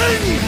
Hey.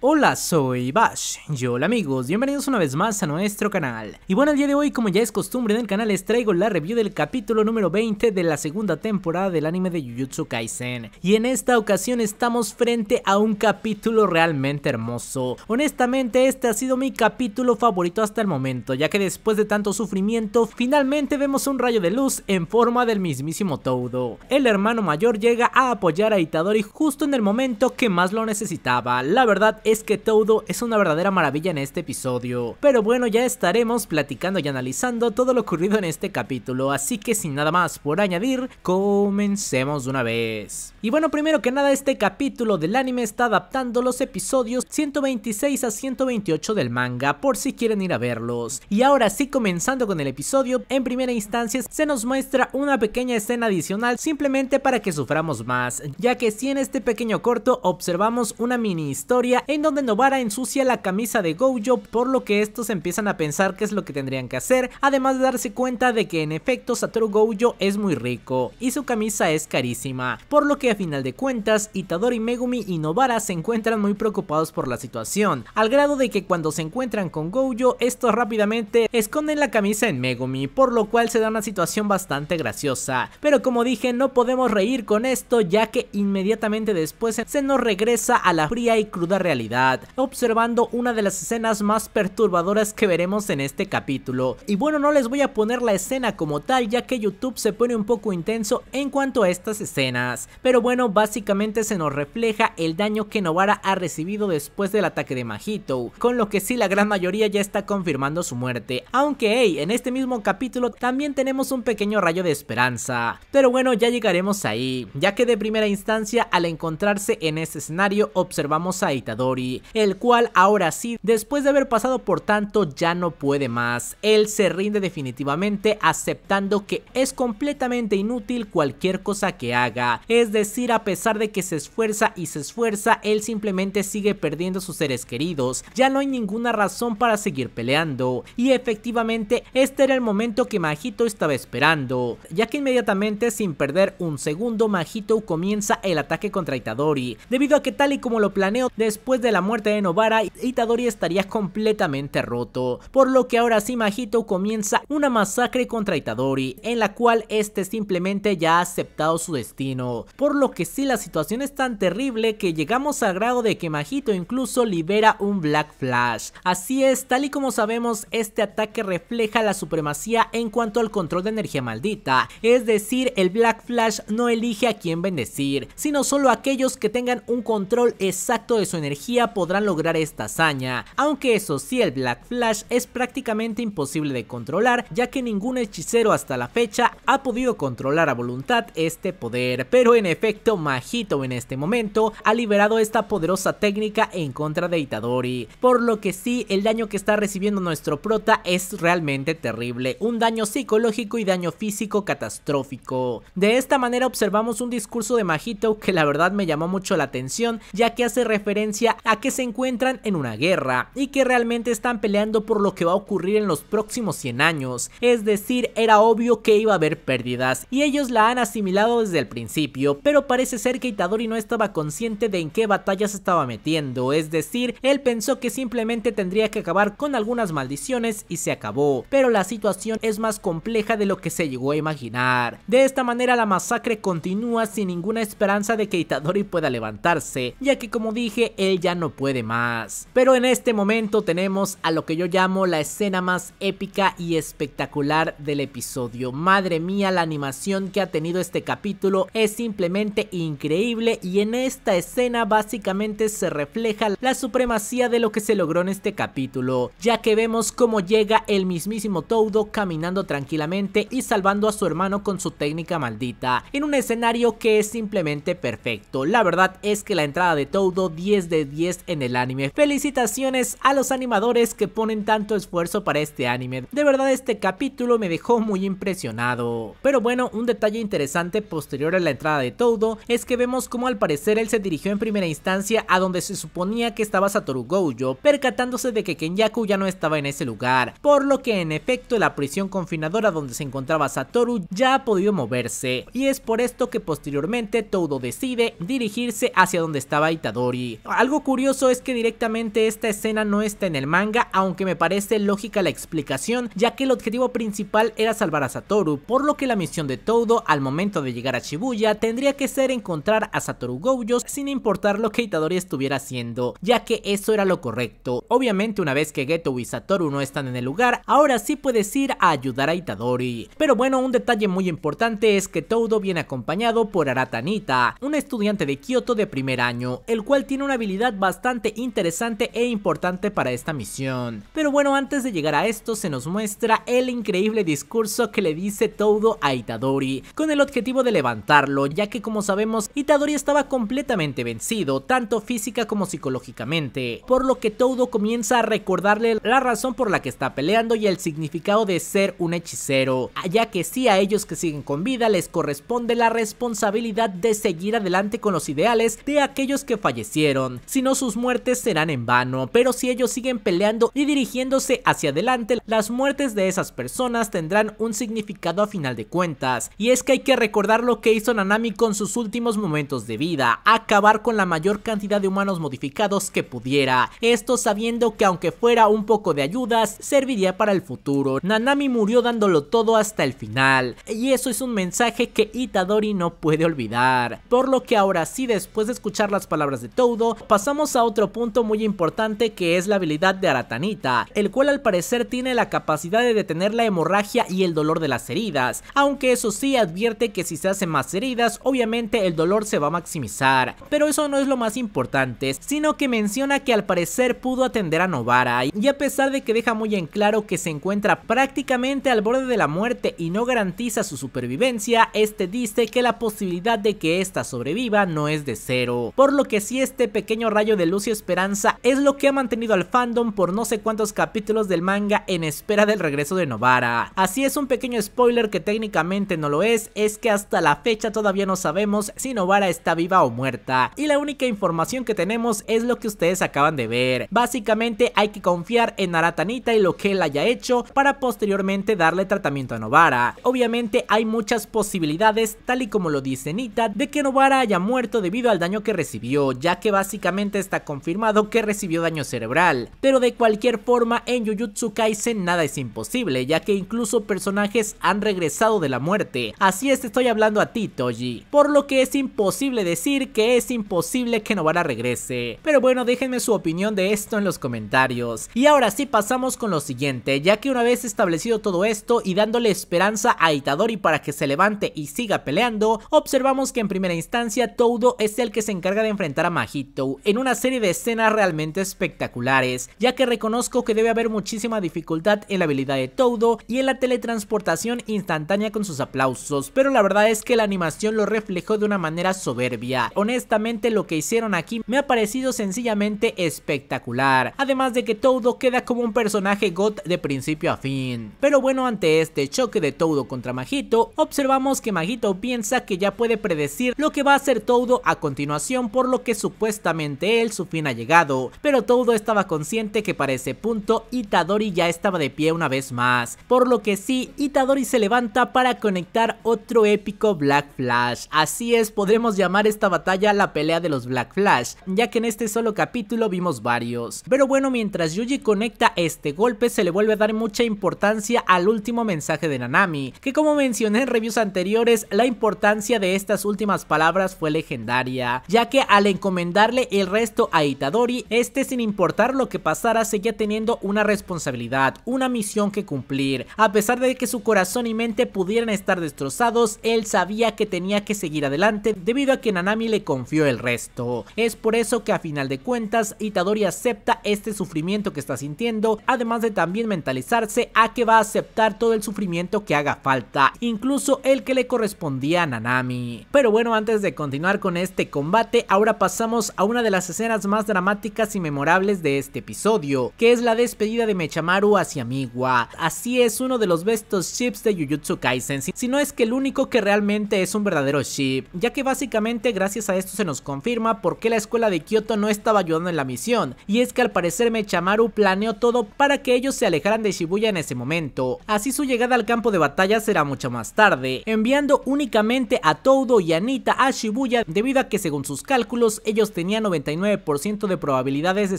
Hola, soy Bash. Y hola amigos, bienvenidos una vez más a nuestro canal. Y bueno, el día de hoy, como ya es costumbre en el canal, les traigo la review del capítulo número 20 de la segunda temporada del anime de Jujutsu Kaisen. Y en esta ocasión estamos frente a un capítulo realmente hermoso. Honestamente, este ha sido mi capítulo favorito hasta el momento, ya que después de tanto sufrimiento, finalmente vemos un rayo de luz en forma del mismísimo Todo. El hermano mayor llega a apoyar a Itadori justo en el momento que más lo necesitaba. La verdad es que Todo es una verdadera maravilla en este episodio. Pero bueno, ya estaremos platicando y analizando todo lo ocurrido en este capítulo, así que sin nada más por añadir, comencemos de una vez. Y bueno, primero que nada, este capítulo del anime está adaptando los episodios 126 a 128 del manga, por si quieren ir a verlos. Y ahora sí, comenzando con el episodio, en primera instancia se nos muestra una pequeña escena adicional simplemente para que suframos más, ya que si en este pequeño corto observamos una mini historia donde Novara ensucia la camisa de Gojo por lo que estos empiezan a pensar qué es lo que tendrían que hacer, además de darse cuenta de que en efecto Satoru Gojo es muy rico y su camisa es carísima, por lo que a final de cuentas Itadori Megumi y Novara se encuentran muy preocupados por la situación, al grado de que cuando se encuentran con Gojo estos rápidamente esconden la camisa en Megumi, por lo cual se da una situación bastante graciosa, pero como dije no podemos reír con esto ya que inmediatamente después se nos regresa a la fría y cruda realidad observando una de las escenas más perturbadoras que veremos en este capítulo. Y bueno, no les voy a poner la escena como tal, ya que YouTube se pone un poco intenso en cuanto a estas escenas. Pero bueno, básicamente se nos refleja el daño que Novara ha recibido después del ataque de Majito. con lo que sí la gran mayoría ya está confirmando su muerte. Aunque hey, en este mismo capítulo también tenemos un pequeño rayo de esperanza. Pero bueno, ya llegaremos ahí, ya que de primera instancia al encontrarse en ese escenario observamos a Itadori el cual ahora sí, después de haber pasado por tanto, ya no puede más. Él se rinde definitivamente aceptando que es completamente inútil cualquier cosa que haga. Es decir, a pesar de que se esfuerza y se esfuerza, él simplemente sigue perdiendo sus seres queridos. Ya no hay ninguna razón para seguir peleando. Y efectivamente, este era el momento que Majito estaba esperando, ya que inmediatamente sin perder un segundo, Majito comienza el ataque contra Itadori, debido a que tal y como lo planeó, después de la muerte de Novara, Itadori estaría completamente roto, por lo que ahora sí Majito comienza una masacre contra Itadori, en la cual este simplemente ya ha aceptado su destino, por lo que sí la situación es tan terrible que llegamos al grado de que Majito incluso libera un Black Flash. Así es, tal y como sabemos, este ataque refleja la supremacía en cuanto al control de energía maldita, es decir, el Black Flash no elige a quién bendecir, sino solo a aquellos que tengan un control exacto de su energía podrán lograr esta hazaña, aunque eso sí el Black Flash es prácticamente imposible de controlar ya que ningún hechicero hasta la fecha ha podido controlar a voluntad este poder, pero en efecto Majito en este momento ha liberado esta poderosa técnica en contra de Itadori, por lo que sí el daño que está recibiendo nuestro prota es realmente terrible, un daño psicológico y daño físico catastrófico. De esta manera observamos un discurso de Majito que la verdad me llamó mucho la atención ya que hace referencia a que se encuentran en una guerra y que realmente están peleando por lo que va a ocurrir en los próximos 100 años, es decir, era obvio que iba a haber pérdidas y ellos la han asimilado desde el principio, pero parece ser que Itadori no estaba consciente de en qué batalla se estaba metiendo, es decir, él pensó que simplemente tendría que acabar con algunas maldiciones y se acabó, pero la situación es más compleja de lo que se llegó a imaginar. De esta manera la masacre continúa sin ninguna esperanza de que Itadori pueda levantarse, ya que como dije, él ya no puede más. Pero en este momento tenemos a lo que yo llamo la escena más épica y espectacular del episodio. Madre mía, la animación que ha tenido este capítulo es simplemente increíble y en esta escena básicamente se refleja la supremacía de lo que se logró en este capítulo, ya que vemos cómo llega el mismísimo Toudo caminando tranquilamente y salvando a su hermano con su técnica maldita, en un escenario que es simplemente perfecto. La verdad es que la entrada de Toudo 10 de 10 en el anime. Felicitaciones a los animadores que ponen tanto esfuerzo para este anime. De verdad este capítulo me dejó muy impresionado. Pero bueno, un detalle interesante posterior a la entrada de Todo es que vemos como al parecer él se dirigió en primera instancia a donde se suponía que estaba Satoru Gojo, percatándose de que Kenyaku ya no estaba en ese lugar, por lo que en efecto la prisión confinadora donde se encontraba Satoru ya ha podido moverse, y es por esto que posteriormente Todo decide dirigirse hacia donde estaba Itadori, algo curioso es que directamente esta escena no está en el manga, aunque me parece lógica la explicación, ya que el objetivo principal era salvar a Satoru, por lo que la misión de Todo al momento de llegar a Shibuya tendría que ser encontrar a Satoru Gojo sin importar lo que Itadori estuviera haciendo, ya que eso era lo correcto. Obviamente una vez que Geto y Satoru no están en el lugar, ahora sí puedes ir a ayudar a Itadori. Pero bueno, un detalle muy importante es que Todo viene acompañado por Aratanita, un estudiante de Kyoto de primer año, el cual tiene una habilidad bastante interesante e importante para esta misión. Pero bueno, antes de llegar a esto se nos muestra el increíble discurso que le dice Todo a Itadori, con el objetivo de levantarlo, ya que como sabemos Itadori estaba completamente vencido, tanto física como psicológicamente, por lo que Todo comienza a recordarle la razón por la que está peleando y el significado de ser un hechicero, ya que sí a ellos que siguen con vida les corresponde la responsabilidad de seguir adelante con los ideales de aquellos que fallecieron, sino sus muertes serán en vano, pero si ellos siguen peleando y dirigiéndose hacia adelante, las muertes de esas personas tendrán un significado a final de cuentas, y es que hay que recordar lo que hizo Nanami con sus últimos momentos de vida, acabar con la mayor cantidad de humanos modificados que pudiera, esto sabiendo que aunque fuera un poco de ayudas, serviría para el futuro. Nanami murió dándolo todo hasta el final, y eso es un mensaje que Itadori no puede olvidar, por lo que ahora sí después de escuchar las palabras de Todo, pasamos a otro punto muy importante que es la habilidad de Aratanita, el cual al parecer tiene la capacidad de detener la hemorragia y el dolor de las heridas, aunque eso sí advierte que si se hacen más heridas, obviamente el dolor se va a maximizar, pero eso no es lo más importante, sino que menciona que al parecer pudo atender a Novara, y a pesar de que deja muy en claro que se encuentra prácticamente al borde de la muerte y no garantiza su supervivencia, este dice que la posibilidad de que ésta sobreviva no es de cero, por lo que si este pequeño rayo de Lucio esperanza es lo que ha mantenido al fandom por no sé cuántos capítulos del manga en espera del regreso de Novara. Así es un pequeño spoiler que técnicamente no lo es, es que hasta la fecha todavía no sabemos si Novara está viva o muerta, y la única información que tenemos es lo que ustedes acaban de ver. Básicamente hay que confiar en Aratanita y lo que él haya hecho para posteriormente darle tratamiento a Novara. Obviamente hay muchas posibilidades, tal y como lo dice Nita, de que Novara haya muerto debido al daño que recibió, ya que básicamente está confirmado que recibió daño cerebral, pero de cualquier forma en Jujutsu Kaisen nada es imposible, ya que incluso personajes han regresado de la muerte, así es estoy hablando a ti Toji, por lo que es imposible decir que es imposible que Novara regrese, pero bueno déjenme su opinión de esto en los comentarios, y ahora sí pasamos con lo siguiente, ya que una vez establecido todo esto y dándole esperanza a Itadori para que se levante y siga peleando, observamos que en primera instancia Todo es el que se encarga de enfrentar a Mahito en una serie de escenas realmente espectaculares, ya que reconozco que debe haber muchísima dificultad en la habilidad de Todo y en la teletransportación instantánea con sus aplausos, pero la verdad es que la animación lo reflejó de una manera soberbia. Honestamente lo que hicieron aquí me ha parecido sencillamente espectacular, además de que Todo queda como un personaje god de principio a fin. Pero bueno, ante este choque de Todo contra Majito, observamos que Majito piensa que ya puede predecir lo que va a hacer Todo a continuación, por lo que supuestamente su fin ha llegado, pero Todo estaba consciente que para ese punto Itadori ya estaba de pie una vez más, por lo que sí, Itadori se levanta para conectar otro épico Black Flash, así es, podremos llamar esta batalla la pelea de los Black Flash, ya que en este solo capítulo vimos varios, pero bueno, mientras Yuji conecta este golpe se le vuelve a dar mucha importancia al último mensaje de Nanami, que como mencioné en reviews anteriores, la importancia de estas últimas palabras fue legendaria, ya que al encomendarle el esto a Itadori, este sin importar lo que pasara seguía teniendo una responsabilidad, una misión que cumplir. A pesar de que su corazón y mente pudieran estar destrozados, él sabía que tenía que seguir adelante debido a que Nanami le confió el resto. Es por eso que a final de cuentas Itadori acepta este sufrimiento que está sintiendo, además de también mentalizarse a que va a aceptar todo el sufrimiento que haga falta, incluso el que le correspondía a Nanami. Pero bueno, antes de continuar con este combate, ahora pasamos a una de las escenas más dramáticas y memorables de este episodio, que es la despedida de Mechamaru hacia Miwa. Así es uno de los bestos ships de Jujutsu Kaisen, si no es que el único que realmente es un verdadero ship, ya que básicamente gracias a esto se nos confirma por qué la escuela de Kyoto no estaba ayudando en la misión, y es que al parecer Mechamaru planeó todo para que ellos se alejaran de Shibuya en ese momento, así su llegada al campo de batalla será mucho más tarde, enviando únicamente a Toudo y Anita a Shibuya debido a que según sus cálculos ellos tenían 99 de probabilidades de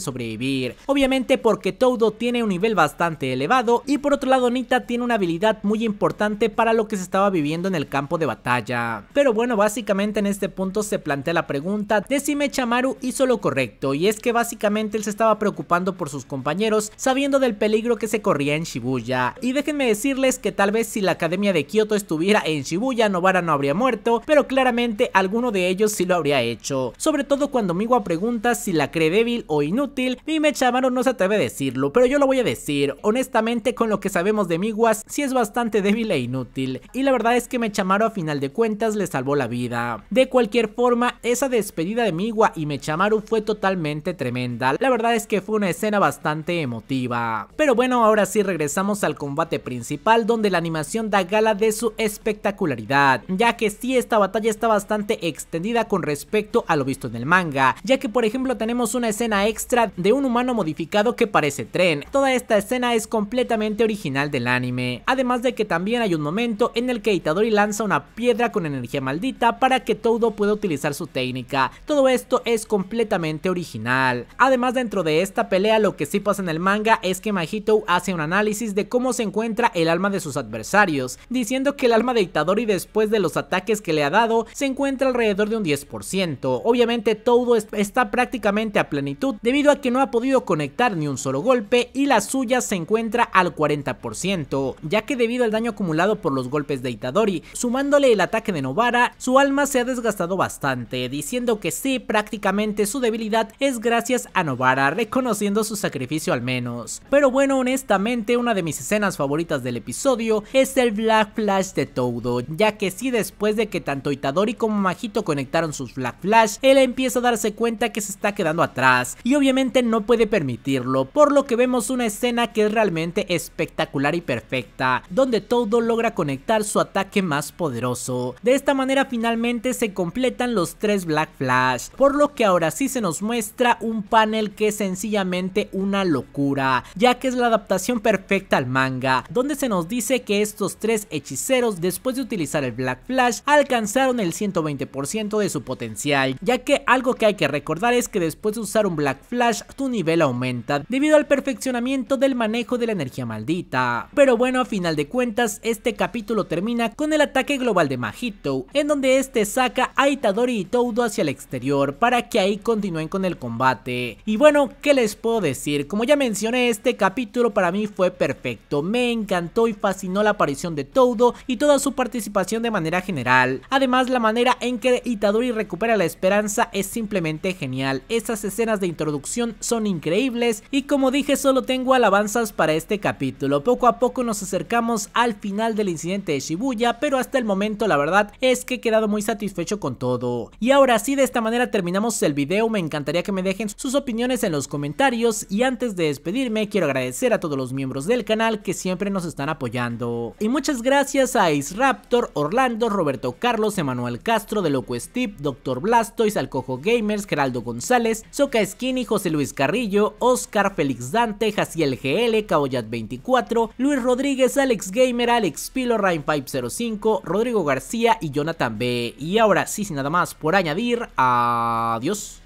sobrevivir. Obviamente porque Todo tiene un nivel bastante elevado y por otro lado Nita tiene una habilidad muy importante para lo que se estaba viviendo en el campo de batalla. Pero bueno, básicamente en este punto se plantea la pregunta de si Mechamaru hizo lo correcto y es que básicamente él se estaba preocupando por sus compañeros sabiendo del peligro que se corría en Shibuya. Y déjenme decirles que tal vez si la Academia de Kyoto estuviera en Shibuya Novara no habría muerto, pero claramente alguno de ellos sí lo habría hecho. Sobre todo cuando Miwa pregunta si la cree débil o inútil, mi Mechamaru no se atreve a decirlo, pero yo lo voy a decir, honestamente con lo que sabemos de Miwa si es bastante débil e inútil, y la verdad es que Mechamaru a final de cuentas le salvó la vida. De cualquier forma, esa despedida de Miwa y Mechamaru fue totalmente tremenda, la verdad es que fue una escena bastante emotiva. Pero bueno, ahora sí regresamos al combate principal donde la animación da gala de su espectacularidad, ya que sí esta batalla está bastante extendida con respecto a lo visto en el manga, ya que por ejemplo tenemos una escena extra de un humano modificado que parece tren. Toda esta escena es completamente original del anime. Además de que también hay un momento en el que Itadori lanza una piedra con energía maldita para que Todo pueda utilizar su técnica. Todo esto es completamente original. Además dentro de esta pelea lo que sí pasa en el manga es que Mahito hace un análisis de cómo se encuentra el alma de sus adversarios, diciendo que el alma de Itadori después de los ataques que le ha dado se encuentra alrededor de un 10%. Obviamente todo está prácticamente a plenitud debido a que no ha podido conectar ni un solo golpe y la suya se encuentra al 40%, ya que debido al daño acumulado por los golpes de Itadori, sumándole el ataque de Novara, su alma se ha desgastado bastante, diciendo que sí, prácticamente su debilidad es gracias a Novara, reconociendo su sacrificio al menos. Pero bueno, honestamente, una de mis escenas favoritas del episodio es el Black Flash de Todo ya que sí después de que tanto Itadori como Majito conectaron sus Black Flash, él empieza a darse cuenta que se está quedando atrás y obviamente no puede permitirlo, por lo que vemos una escena que es realmente espectacular y perfecta, donde todo logra conectar su ataque más poderoso. De esta manera finalmente se completan los tres Black Flash, por lo que ahora sí se nos muestra un panel que es sencillamente una locura, ya que es la adaptación perfecta al manga, donde se nos dice que estos tres hechiceros después de utilizar el Black Flash alcanzaron el 120% de su potencial, ya que algo que hay que recordar es que después de usar un Black Flash, tu nivel aumenta debido al perfeccionamiento del manejo de la energía maldita. Pero bueno, a final de cuentas, este capítulo termina con el ataque global de Majito, en donde este saca a Itadori y Toudo hacia el exterior para que ahí continúen con el combate. Y bueno, ¿qué les puedo decir? Como ya mencioné, este capítulo para mí fue perfecto, me encantó y fascinó la aparición de Toudo y toda su participación de manera general. Además, la manera en que Itadori recupera la esperanza es simplemente genial genial, esas escenas de introducción son increíbles y como dije solo tengo alabanzas para este capítulo, poco a poco nos acercamos al final del incidente de Shibuya, pero hasta el momento la verdad es que he quedado muy satisfecho con todo. Y ahora sí, de esta manera terminamos el video, me encantaría que me dejen sus opiniones en los comentarios y antes de despedirme quiero agradecer a todos los miembros del canal que siempre nos están apoyando. Y muchas gracias a raptor Orlando, Roberto Carlos, Emanuel Castro, De Loco Steve, Dr. Blastoise, Alcojo Gamers, Geraldo González, Soca Skinny, José Luis Carrillo, Oscar Félix Dante, Jaciel GL, Caboyat 24, Luis Rodríguez, Alex Gamer, Alex Pilo, ryan 505 Rodrigo García y Jonathan B. Y ahora sí, sin nada más por añadir, adiós.